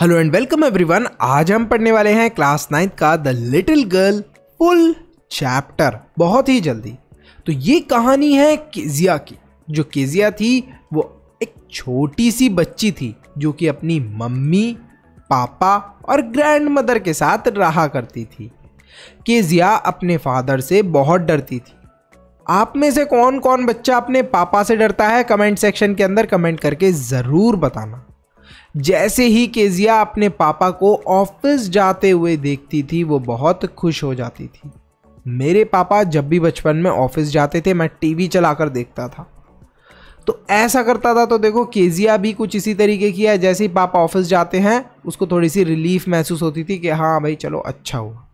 hello and welcome everyone आज हम पढ़ने वाले हैं क्लास नाइन्थ का the little girl full chapter बहुत ही जल्दी तो ये कहानी है केजिया की जो केजिया थी वो एक छोटी सी बच्ची थी जो कि अपनी मम्मी पापा और ग्रैंड मदर के साथ रहा करती थी केजिया अपने फादर से बहुत डरती थी आप में से कौन कौन बच्चा अपने पापा से डरता है कमेंट सेक्शन के अंदर कमेंट करके ज़रूर बताना जैसे ही केजिया अपने पापा को ऑफिस जाते हुए देखती थी वो बहुत खुश हो जाती थी मेरे पापा जब भी बचपन में ऑफिस जाते थे मैं टीवी चलाकर देखता था तो ऐसा करता था तो देखो केजिया भी कुछ इसी तरीके की है जैसे ही पापा ऑफिस जाते हैं उसको थोड़ी सी रिलीफ महसूस होती थी कि हाँ भाई चलो अच्छा हुआ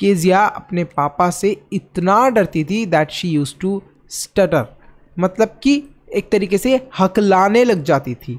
केजिया अपने पापा से इतना डरती थी that she use to stutter मतलब कि एक तरीके से हकलाने लग जाती थी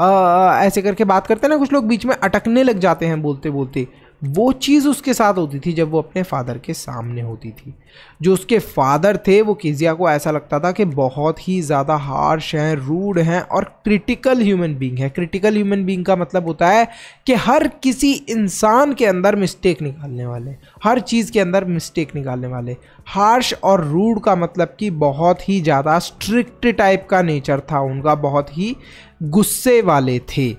आ, ऐसे करके बात करते हैं ना कुछ लोग बीच में अटकने लग जाते हैं बोलते बोलते वो चीज़ उसके साथ होती थी जब वो अपने फादर के सामने होती थी जो उसके फादर थे वो किजिया को ऐसा लगता था कि बहुत ही ज़्यादा हार्श हैं रूड हैं और क्रिटिकल ह्यूमन बींग है क्रिटिकल ह्यूमन बींग का मतलब होता है कि हर किसी इंसान के अंदर मिस्टेक निकालने वाले हर चीज़ के अंदर मिस्टेक निकालने वाले हार्श और रूड का मतलब कि बहुत ही ज़्यादा स्ट्रिक्ट टाइप का नेचर था उनका बहुत ही गुस्से वाले थे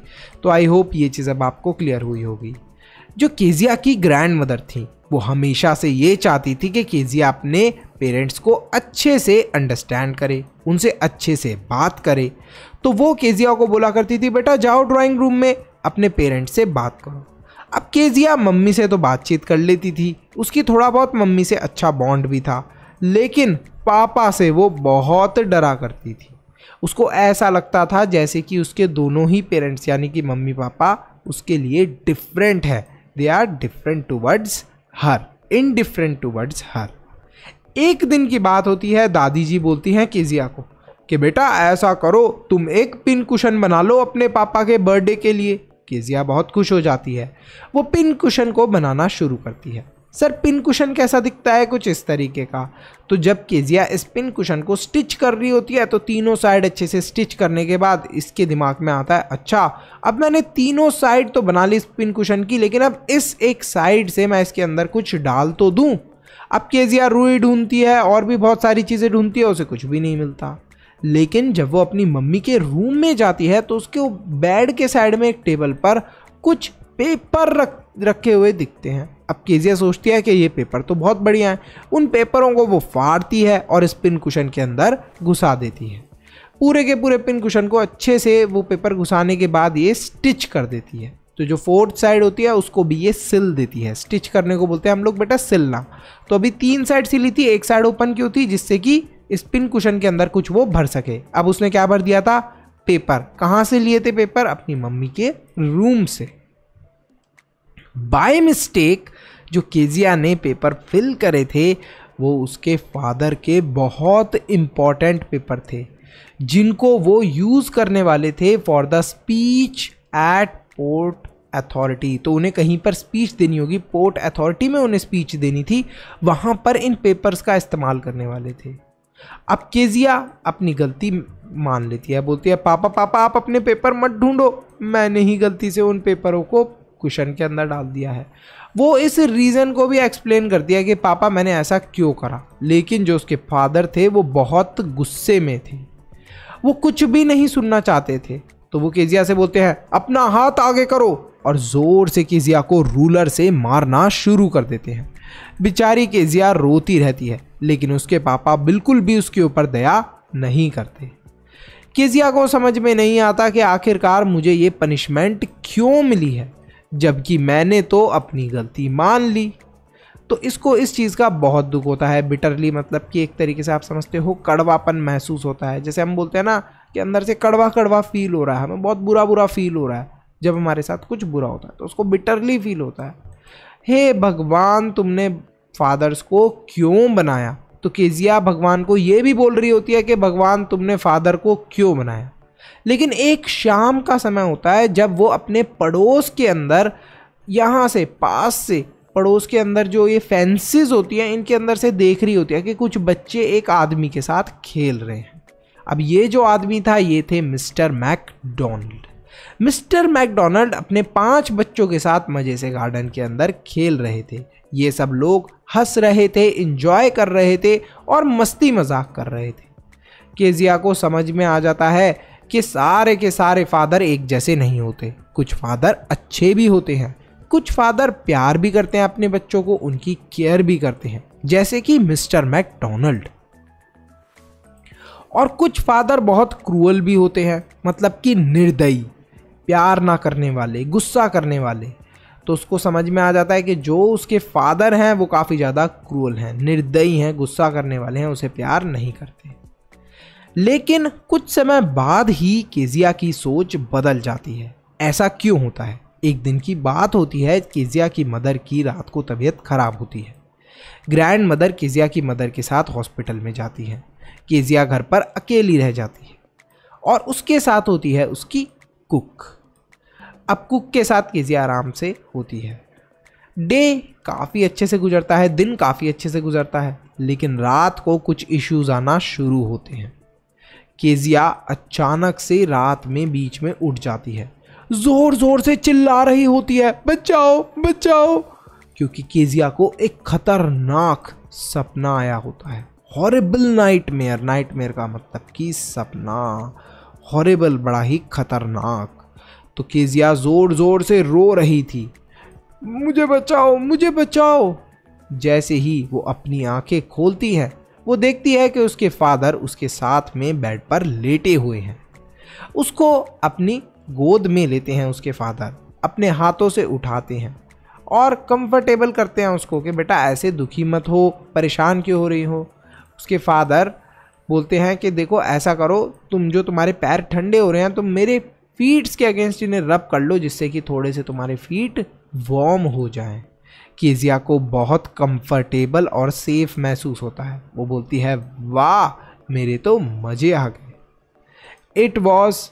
तो आई होप ये चीज़ अब आपको क्लियर हुई होगी जो केजिया की ग्रैंड मदर थी वो हमेशा से ये चाहती थी कि केजिया अपने पेरेंट्स को अच्छे से अंडरस्टैंड करे उनसे अच्छे से बात करे तो वो केजिया को बोला करती थी बेटा जाओ ड्राइंग रूम में अपने पेरेंट्स से बात करो अब केजिया मम्मी से तो बातचीत कर लेती थी उसकी थोड़ा बहुत मम्मी से अच्छा बॉन्ड भी था लेकिन पापा से वो बहुत डरा करती थी उसको ऐसा लगता था जैसे कि उसके दोनों ही पेरेंट्स यानी कि मम्मी पापा उसके लिए डिफरेंट है they are different towards her in to towards her एक दिन की बात होती है दादी जी बोलती हैं केजिया को कि बेटा ऐसा करो तुम एक पिन कुशन बना लो अपने पापा के बर्थडे के लिए केजिया बहुत खुश हो जाती है वो पिन कुशन को बनाना शुरू करती है सर पिन कुशन कैसा दिखता है कुछ इस तरीके का तो जब केजिया इस पिन कुशन को स्टिच कर रही होती है तो तीनों साइड अच्छे से स्टिच करने के बाद इसके दिमाग में आता है अच्छा अब मैंने तीनों साइड तो बना ली इस पिन कुशन की लेकिन अब इस एक साइड से मैं इसके अंदर कुछ डाल तो दूँ अब केजिया रूई ढूंढती है और भी बहुत सारी चीज़ें ढूंढती है उसे कुछ भी नहीं मिलता लेकिन जब वो अपनी मम्मी के रूम में जाती है तो उसके बेड के साइड में एक टेबल पर कुछ पेपर रख रखे हुए दिखते हैं अब केजिया सोचती है कि ये पेपर तो बहुत बढ़िया है उन पेपरों को वो फाड़ती है और इस पिन कुशन के अंदर घुसा देती है पूरे के पूरे पिन कुशन को अच्छे से वो पेपर घुसाने के बाद ये स्टिच कर देती है तो जो फोर्थ साइड होती है उसको भी ये सिल देती है स्टिच करने को बोलते हैं हम लोग बेटा सिलना तो अभी तीन साइड सिली थी एक साइड ओपन की होती जिससे कि स्पिन कुशन के अंदर कुछ वो भर सके अब उसने क्या भर दिया था पेपर कहाँ से लिए थे पेपर अपनी मम्मी के रूम से बाय मिस्टेक जो केजिया ने पेपर फिल करे थे वो उसके फादर के बहुत इम्पॉर्टेंट पेपर थे जिनको वो यूज़ करने वाले थे for the speech at port authority तो उन्हें कहीं पर स्पीच देनी होगी पोर्ट अथॉरिटी में उन्हें स्पीच देनी थी वहाँ पर इन पेपर्स का इस्तेमाल करने वाले थे अब केजिया अपनी गलती मान लेती है बोलती है पापा पापा आप अपने पेपर मत ढूंढो मैंने ही गलती से उन पेपरों को क्वेश्चन के अंदर डाल दिया है वो इस रीज़न को भी एक्सप्लेन कर दिया कि पापा मैंने ऐसा क्यों करा लेकिन जो उसके फादर थे वो बहुत गुस्से में थे वो कुछ भी नहीं सुनना चाहते थे तो वो केजिया से बोलते हैं अपना हाथ आगे करो और ज़ोर से केजिया को रूलर से मारना शुरू कर देते हैं बेचारी केजिया रोती रहती है लेकिन उसके पापा बिल्कुल भी उसके ऊपर दया नहीं करते केजिया को समझ में नहीं आता कि आखिरकार मुझे ये पनिशमेंट क्यों मिली है जबकि मैंने तो अपनी गलती मान ली तो इसको इस चीज़ का बहुत दुख होता है बिटरली मतलब कि एक तरीके से आप समझते हो कड़वापन महसूस होता है जैसे हम बोलते हैं ना कि अंदर से कड़वा कड़वा फील हो रहा है हमें बहुत बुरा बुरा फील हो रहा है जब हमारे साथ कुछ बुरा होता है तो उसको बिटरली फील होता है हे hey भगवान तुमने फादर्स को क्यों बनाया तो केजिया भगवान को ये भी बोल रही होती है कि भगवान तुमने फादर को क्यों बनाया लेकिन एक शाम का समय होता है जब वो अपने पड़ोस के अंदर यहाँ से पास से पड़ोस के अंदर जो ये फैंसीज होती हैं इनके अंदर से देख रही होती है कि कुछ बच्चे एक आदमी के साथ खेल रहे हैं अब ये जो आदमी था ये थे मिस्टर मैकडोनल्ड मिस्टर मैकडोनल्ड अपने पांच बच्चों के साथ मज़े से गार्डन के अंदर खेल रहे थे ये सब लोग हंस रहे थे इंजॉय कर रहे थे और मस्ती मजाक कर रहे थे केजिया को समझ में आ जाता है कि सारे के सारे फादर एक जैसे नहीं होते कुछ फादर अच्छे भी होते हैं कुछ फादर प्यार भी करते हैं अपने बच्चों को उनकी केयर भी करते हैं जैसे कि मिस्टर मैकडोनल्ड और कुछ फादर बहुत क्रूअल भी होते हैं मतलब कि निर्दयी प्यार ना करने वाले गुस्सा करने वाले तो उसको समझ में आ जाता है कि जो उसके फादर हैं वो काफ़ी ज़्यादा क्रूअल हैं निर्दयी हैं गुस्सा करने वाले हैं उसे प्यार नहीं करते लेकिन कुछ समय बाद ही केजिया की सोच बदल जाती है ऐसा क्यों होता है एक दिन की बात होती है केजिया की मदर की रात को तबीयत खराब होती है ग्रैंड मदर केजिया की मदर के साथ हॉस्पिटल में जाती है केजिया घर पर अकेली रह जाती है और उसके साथ होती है उसकी कुक अब कुक के साथ केजिया आराम से होती है डे काफ़ी अच्छे से गुजरता है दिन काफ़ी अच्छे से गुजरता है लेकिन रात को कुछ इश्यूज आना शुरू होते हैं केजिया अचानक से रात में बीच में उठ जाती है जोर जोर से चिल्ला रही होती है बचाओ बचाओ क्योंकि केजिया को एक खतरनाक सपना आया होता है horrible nightmare nightmare का मतलब कि सपना हॉरेबल बड़ा ही खतरनाक तो केजिया ज़ोर ज़ोर से रो रही थी मुझे बचाओ मुझे बचाओ जैसे ही वो अपनी आंखें खोलती है वो देखती है कि उसके फादर उसके साथ में बेड पर लेटे हुए हैं उसको अपनी गोद में लेते हैं उसके फादर अपने हाथों से उठाते हैं और कंफर्टेबल करते हैं उसको कि बेटा ऐसे दुखी मत हो परेशान क्यों हो रही हो उसके फादर बोलते हैं कि देखो ऐसा करो तुम जो तुम्हारे पैर ठंडे हो रहे हैं तो मेरे फीट्स के अगेंस्ट इन्हें रब कर लो जिससे कि थोड़े से तुम्हारे फीट वॉर्म हो जाएं केजिया को बहुत कंफर्टेबल और सेफ महसूस होता है वो बोलती है वाह मेरे तो मज़े आ गए it was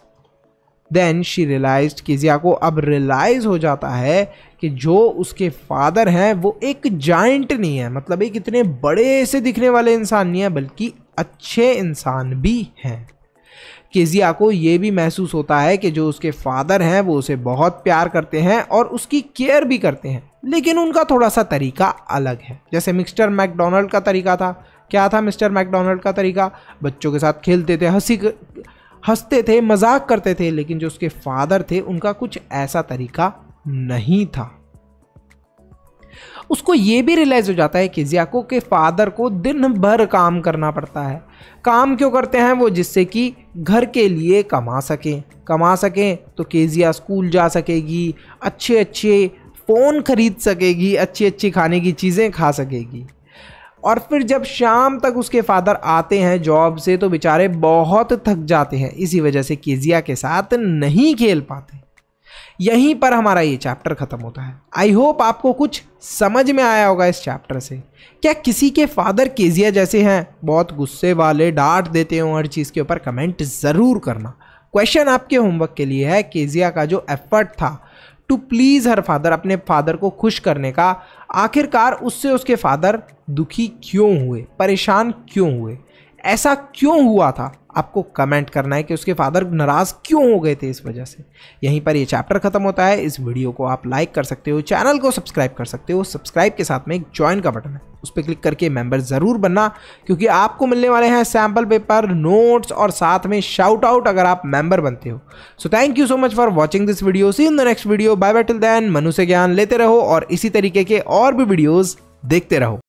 then she realise Kezia को अब रियलाइज़ हो जाता है कि जो उसके फादर हैं वो एक जाइंट नहीं है मतलब एक इतने बड़े से दिखने वाले इंसान नहीं है बल्कि अच्छे इंसान भी हैं केजिया को ये भी महसूस होता है कि जो उसके फादर हैं वो उसे बहुत प्यार करते हैं और उसकी केयर भी करते हैं लेकिन उनका थोड़ा सा तरीका अलग है जैसे मिस्टर मैकडोनल्ड का तरीका था क्या था मिस्टर मैकडोनल्ड का तरीका बच्चों के साथ खेलते थे हंसी हंसते थे मजाक करते थे लेकिन जो उसके फादर थे उनका कुछ ऐसा तरीका नहीं था उसको ये भी रियलाइज़ हो जाता है कि जियाको के फादर को दिन भर काम करना पड़ता है काम क्यों करते हैं वो जिससे कि घर के लिए कमा सकें कमा सकें तो केजिया स्कूल जा सकेगी अच्छे अच्छे कौन ख़रीद सकेगी अच्छी अच्छी खाने की चीज़ें खा सकेगी और फिर जब शाम तक उसके फादर आते हैं जॉब से तो बेचारे बहुत थक जाते हैं इसी वजह से केजिया के साथ नहीं खेल पाते यहीं पर हमारा ये चैप्टर ख़त्म होता है आई होप आपको कुछ समझ में आया होगा इस चैप्टर से क्या किसी के फादर केजिया जैसे हैं बहुत गुस्से वाले डांट देते हों हर चीज़ के ऊपर कमेंट ज़रूर करना क्वेश्चन आपके होमवर्क के लिए है केजिया का जो एफर्ट था टू प्लीज़ हर फादर अपने फादर को खुश करने का आखिरकार उससे उसके फादर दुखी क्यों हुए परेशान क्यों हुए ऐसा क्यों हुआ था आपको कमेंट करना है कि उसके फादर नाराज़ क्यों हो गए थे इस वजह से यहीं पर ये चैप्टर ख़त्म होता है इस वीडियो को आप लाइक कर सकते हो चैनल को सब्सक्राइब कर सकते हो सब्सक्राइब के साथ में एक ज्वाइन का बटन है उस पर क्लिक करके मेंबर ज़रूर बनना क्योंकि आपको मिलने वाले हैं सैम्पल पेपर नोट्स और साथ में शाउट आउट अगर आप मेंबर बनते हो so thank you so much for watching this video see in the next video bye bye till then Manu से ज्ञान लेते रहो और इसी तरीके के और भी वीडियोज़ देखते रहो